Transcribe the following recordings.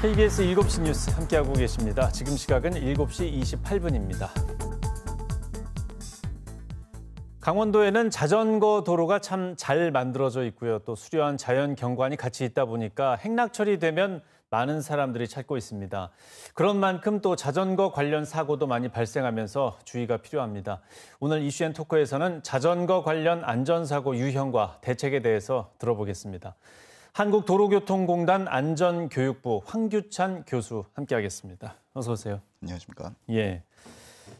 KBS 7시 뉴스 함께하고 계십니다. 지금 시각은 7시 28분입니다. 강원도에는 자전거 도로가 참 잘 만들어져 있고요. 또 수려한 자연 경관이 같이 있다 보니까 행락철이 되면 많은 사람들이 찾고 있습니다. 그런 만큼 또 자전거 관련 사고도 많이 발생하면서 주의가 필요합니다. 오늘 이슈앤 토크에서는 자전거 관련 안전사고 유형과 대책에 대해서 들어보겠습니다. 한국도로교통공단 안전교육부 황규찬 교수 함께하겠습니다. 어서 오세요. 안녕하십니까. 예.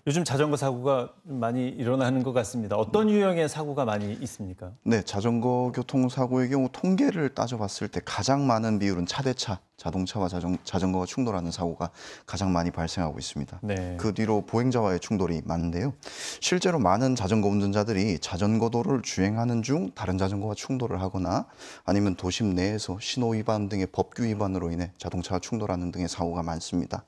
요즘 자전거 사고가 많이 일어나는 것 같습니다. 어떤 네. 유형의 사고가 많이 있습니까? 네, 자전거 교통 사고의 경우 통계를 따져봤을 때 가장 많은 비율은 차대차 자동차와 자전, 자전거가 충돌하는 사고가 가장 많이 발생하고 있습니다. 네. 그 뒤로 보행자와의 충돌이 많은데요. 실제로 많은 자전거 운전자들이 자전거 도를 주행하는 중 다른 자전거와 충돌을 하거나 아니면 도심 내에서 신호 위반 등의 법규 위반으로 인해 자동차와 충돌하는 등의 사고가 많습니다.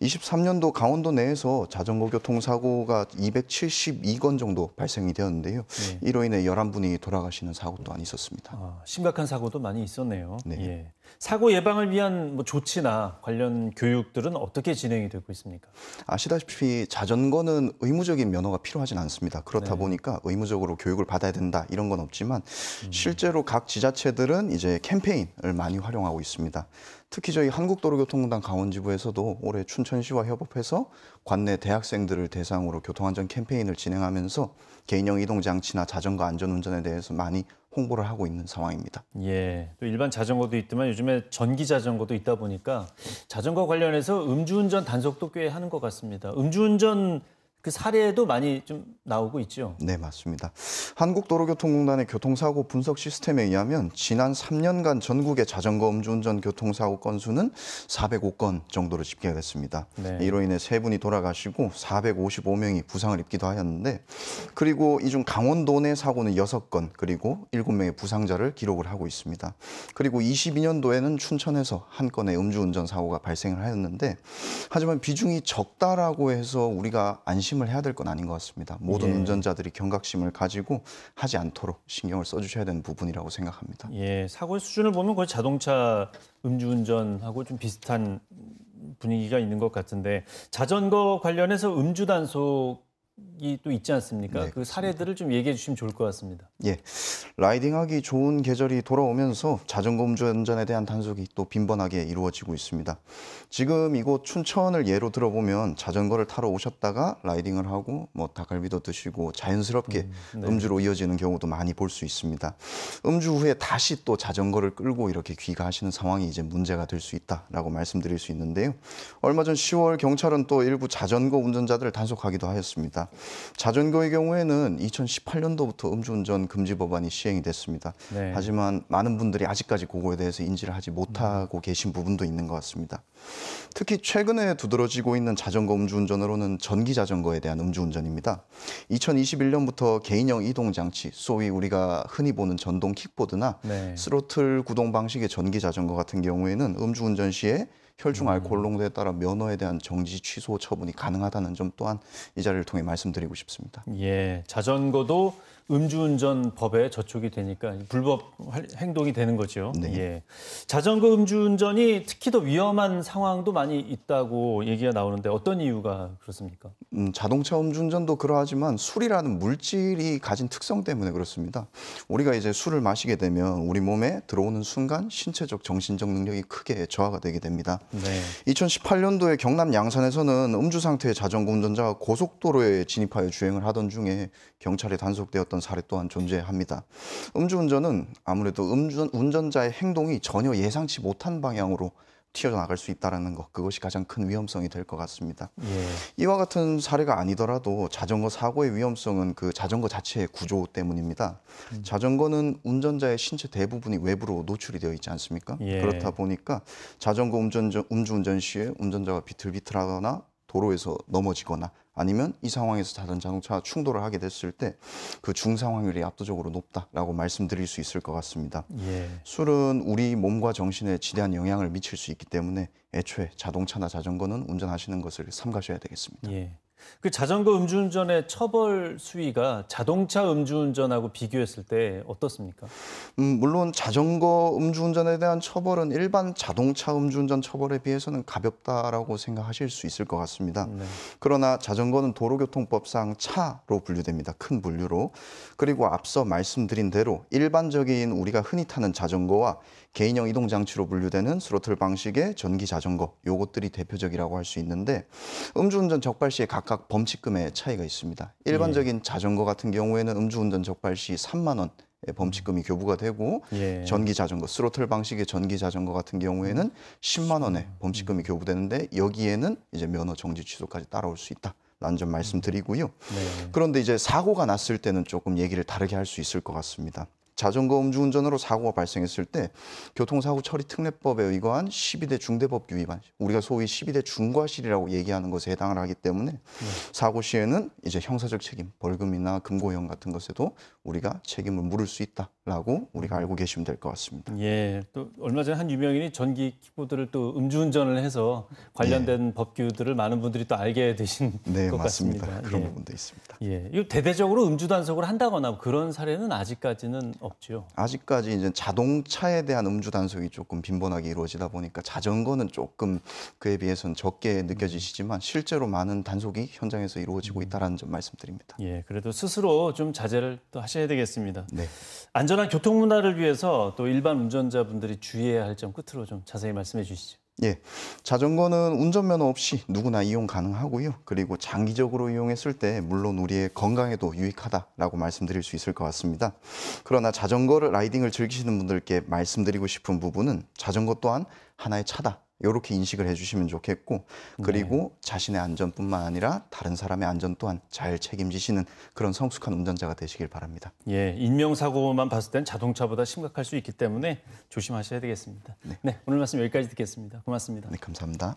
23년도 강원도 내에서 자전거 교통사고가 272건 정도 발생이 되었는데요. 네. 이로 인해 11분이 돌아가시는 사고 또한 있었습니다. 아, 심각한 사고도 많이 있었네요. 네. 예. 사고 예방을 위해 위한 뭐 조치나 관련 교육들은 어떻게 진행이 되고 있습니까? 아시다시피 자전거는 의무적인 면허가 필요하진 않습니다. 그렇다 네. 보니까 의무적으로 교육을 받아야 된다 이런 건 없지만 음. 실제로 각 지자체들은 이제 캠페인을 많이 활용하고 있습니다. 특히 저희 한국도로교통공단 강원지부에서도 올해 춘천시와 협업해서 관내 대학생들을 대상으로 교통안전 캠페인을 진행하면서 개인형 이동장치나 자전거 안전운전에 대해서 많이 홍보를 하고 있는 상황입니다. 예, 또 일반 자전거도 있지만 요즘에 전기 자전거도 있다 보니까 자전거 관련해서 음주운전 단속도 꽤 하는 것 같습니다. 음주운전 그 사례도 많이 좀 나오고 있죠. 네, 맞습니다. 한국도로교통공단의 교통사고 분석 시스템에 의하면 지난 3년간 전국의 자전거 음주운전 교통사고 건수는 405건 정도로 집계됐습니다. 네. 이로 인해 세 분이 돌아가시고 455명이 부상을 입기도 하였는데 그리고 이 중 강원도 내 사고는 6건 그리고 7명의 부상자를 기록을 하고 있습니다. 그리고 22년도에는 춘천에서 한 건의 음주운전 사고가 발생을 하였는데 하지만 비중이 적다라고 해서 우리가 안심 경심을 해야 될 건 아닌 것 같습니다. 모든 예. 운전자들이 경각심을 가지고 하지 않도록 신경을 써주셔야 되는 부분이라고 생각합니다. 예, 사고의 수준을 보면 거의 자동차 음주운전하고 좀 비슷한 분위기가 있는 것 같은데 자전거 관련해서 음주 단속 이또 있지 않습니까? 네, 그 사례들을 좀 얘기해 주시면 좋을 것 같습니다. 예, 라이딩하기 좋은 계절이 돌아오면서 자전거 운전에 대한 단속이 또 빈번하게 이루어지고 있습니다. 지금 이곳 춘천을 예로 들어보면 자전거를 타러 오셨다가 라이딩을 하고 뭐 닭갈비도 드시고 자연스럽게 음, 네. 주로 이어지는 경우도 많이 볼 수 있습니다. 음주 후에 다시 또 자전거를 끌고 이렇게 귀가하시는 상황이 이제 문제가 될 수 있다라고 말씀드릴 수 있는데요. 얼마 전 10월 경찰은 또 일부 자전거 운전자들을 단속하기도 하였습니다. 자전거의 경우에는 2018년도부터 음주운전 금지 법안이 시행이 됐습니다. 네. 하지만 많은 분들이 아직까지 그거에 대해서 인지를 하지 못하고 계신 부분도 있는 것 같습니다. 특히 최근에 두드러지고 있는 자전거 음주운전으로는 전기 자전거에 대한 음주운전입니다. 2021년부터 개인형 이동 장치, 소위 우리가 흔히 보는 전동 킥보드나 네. 스로틀 구동 방식의 전기 자전거 같은 경우에는 음주운전 시에 혈중 알코올 음. 농도에 따라 면허에 대한 정지 취소 처분이 가능하다는 점 또한 이 자리를 통해 말씀드리고 싶습니다. 예, 자전거도 음주운전법에 저촉이 되니까 불법 행동이 되는 거죠. 네. 예. 자전거 음주운전이 특히 더 위험한 상황도 많이 있다고 얘기가 나오는데 어떤 이유가 그렇습니까? 음, 자동차 음주운전도 그러하지만 술이라는 물질이 가진 특성 때문에 그렇습니다. 우리가 이제 술을 마시게 되면 우리 몸에 들어오는 순간 신체적 정신적 능력이 크게 저하가 되게 됩니다. 네. 2018년도에 경남 양산에서는 음주 상태의 자전거 운전자가 고속도로에 진입하여 주행을 하던 중에 경찰에 단속되었던 있던 사례 또한 존재합니다. 음주운전은 아무래도 음주운, 전자의 행동이 전혀 예상치 못한 방향으로 튀어나갈 수 있다는 것 그것이 가장 큰 위험성이 될 것 같습니다. 예. 이와 같은 사례가 아니더라도 자전거 사고의 위험성은 그 자전거 자체의 구조 때문입니다. 음. 자전거는 운전자의 신체 대부분이 외부로 노출이 되어 있지 않습니까? 예. 그렇다 보니까 자전거 운전, 음주운전 시에 운전자가 비틀비틀하거나 도로에서 넘어지거나 아니면 이 상황에서 다른 자동차와 충돌을 하게 됐을 때 그 중상 황률이 압도적으로 높다라고 말씀드릴 수 있을 것 같습니다. 예. 술은 우리 몸과 정신에 지대한 영향을 미칠 수 있기 때문에 애초에 자동차나 자전거는 운전하시는 것을 삼가셔야 되겠습니다. 예. 그 자전거 음주운전의 처벌 수위가 자동차 음주운전하고 비교했을 때 어떻습니까? 음, 물론 자전거 음주운전에 대한 처벌은 일반 자동차 음주운전 처벌에 비해서는 가볍다라고 생각하실 수 있을 것 같습니다. 네. 그러나 자전거는 도로교통법상 차로 분류됩니다. 큰 분류로. 그리고 앞서 말씀드린 대로 일반적인 우리가 흔히 타는 자전거와 개인형 이동 장치로 분류되는 스로틀 방식의 전기 자전거 요것들이 대표적이라고 할 수 있는데 음주운전 적발 시에 각 각각 범칙금의 차이가 있습니다. 예. 일반적인 예. 자전거 같은 경우에는 음주운전 적발 시 3만 원 범칙금이 교부가 되고 예. 전기 자전거 스로틀 방식의 전기 자전거 같은 경우에는 10만 원의 범칙금이 교부되는데 여기에는 이제 면허 정지 취소까지 따라올 수 있다. 라는 점 말씀드리고요. 네. 그런데 이제 사고가 났을 때는 조금 얘기를 다르게 할 수 있을 것 같습니다. 자전거 음주운전으로 사고가 발생했을 때 교통사고 처리 특례법에 의거한 12대 중대법규 위반, 우리가 소위 12대 중과실이라고 얘기하는 것에 해당을 하기 때문에 네. 사고 시에는 이제 형사적 책임, 벌금이나 금고형 같은 것에도 우리가 책임을 물을 수 있다라고 우리가 알고 계시면 될 것 같습니다. 예, 또 얼마 전에 한 유명인이 전기 킥보드를 또 음주운전을 해서 관련된 예. 법규들을 많은 분들이 또 알게 되신 네, 것 맞습니다. 같습니다. 그런 예. 부분도 있습니다. 예, 이 대대적으로 음주 단속을 한다거나 그런 사례는 아직까지는 없죠. 아직까지 이제 자동차에 대한 음주 단속이 조금 빈번하게 이루어지다 보니까 자전거는 조금 그에 비해서는 적게 음. 느껴지시지만 실제로 많은 단속이 현장에서 이루어지고 음. 있다라는 점 말씀드립니다. 예, 그래도 스스로 좀 자제를 또 하셔야 되겠습니다. 네. 안전한 교통 문화를 위해서 또 일반 운전자분들이 주의해야 할 점 끝으로 좀 자세히 말씀해 주시죠. 예. 자전거는 운전면허 없이 누구나 이용 가능하고요. 그리고 장기적으로 이용했을 때 물론 우리의 건강에도 유익하다라고 말씀드릴 수 있을 것 같습니다. 그러나 자전거를 라이딩을 즐기시는 분들께 말씀드리고 싶은 부분은 자전거 또한 하나의 차다. 이렇게 인식을 해주시면 좋겠고 네. 그리고 네. 자신의 안전뿐만 아니라 다른 사람의 안전 또한 잘 책임지시는 그런 성숙한 운전자가 되시길 바랍니다. 예, 인명사고만 봤을 땐 자동차보다 심각할 수 있기 때문에 조심하셔야 되겠습니다. 네, 네 오늘 말씀 여기까지 듣겠습니다. 고맙습니다. 네, 감사합니다.